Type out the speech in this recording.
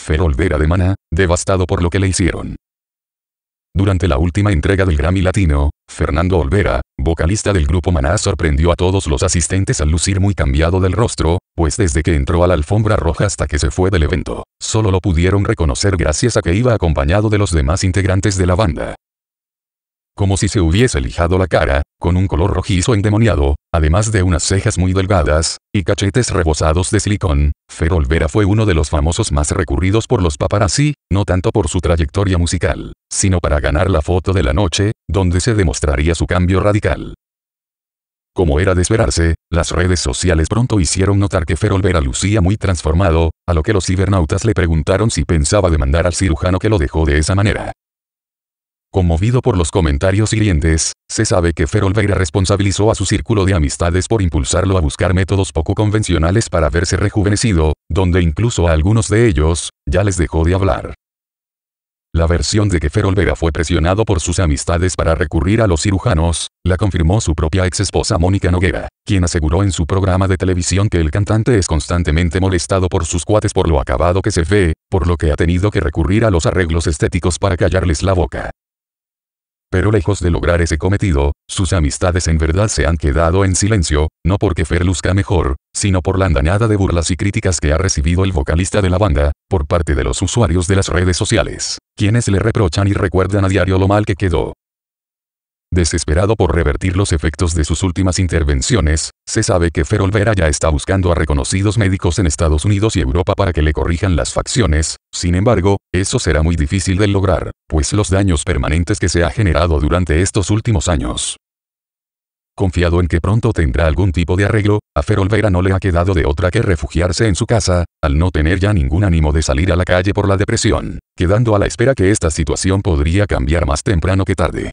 Fer Olvera de Maná, devastado por lo que le hicieron. Durante la última entrega del Grammy Latino, Fernando Olvera, vocalista del grupo Maná sorprendió a todos los asistentes al lucir muy cambiado del rostro, pues desde que entró a la alfombra roja hasta que se fue del evento, solo lo pudieron reconocer gracias a que iba acompañado de los demás integrantes de la banda como si se hubiese lijado la cara, con un color rojizo endemoniado, además de unas cejas muy delgadas, y cachetes rebosados de silicón. Ferolvera Vera fue uno de los famosos más recurridos por los paparazzi, no tanto por su trayectoria musical, sino para ganar la foto de la noche, donde se demostraría su cambio radical. Como era de esperarse, las redes sociales pronto hicieron notar que Ferolvera Vera lucía muy transformado, a lo que los cibernautas le preguntaron si pensaba demandar al cirujano que lo dejó de esa manera. Conmovido por los comentarios hirientes, se sabe que Ferol Vera responsabilizó a su círculo de amistades por impulsarlo a buscar métodos poco convencionales para verse rejuvenecido, donde incluso a algunos de ellos, ya les dejó de hablar. La versión de que Ferol Vera fue presionado por sus amistades para recurrir a los cirujanos, la confirmó su propia ex esposa Mónica Noguera, quien aseguró en su programa de televisión que el cantante es constantemente molestado por sus cuates por lo acabado que se ve, por lo que ha tenido que recurrir a los arreglos estéticos para callarles la boca. Pero lejos de lograr ese cometido, sus amistades en verdad se han quedado en silencio, no porque Fer luzca mejor, sino por la andanada de burlas y críticas que ha recibido el vocalista de la banda, por parte de los usuarios de las redes sociales, quienes le reprochan y recuerdan a diario lo mal que quedó. Desesperado por revertir los efectos de sus últimas intervenciones, se sabe que Ferolvera ya está buscando a reconocidos médicos en Estados Unidos y Europa para que le corrijan las facciones, sin embargo, eso será muy difícil de lograr, pues los daños permanentes que se ha generado durante estos últimos años. Confiado en que pronto tendrá algún tipo de arreglo, a Ferolvera no le ha quedado de otra que refugiarse en su casa, al no tener ya ningún ánimo de salir a la calle por la depresión, quedando a la espera que esta situación podría cambiar más temprano que tarde.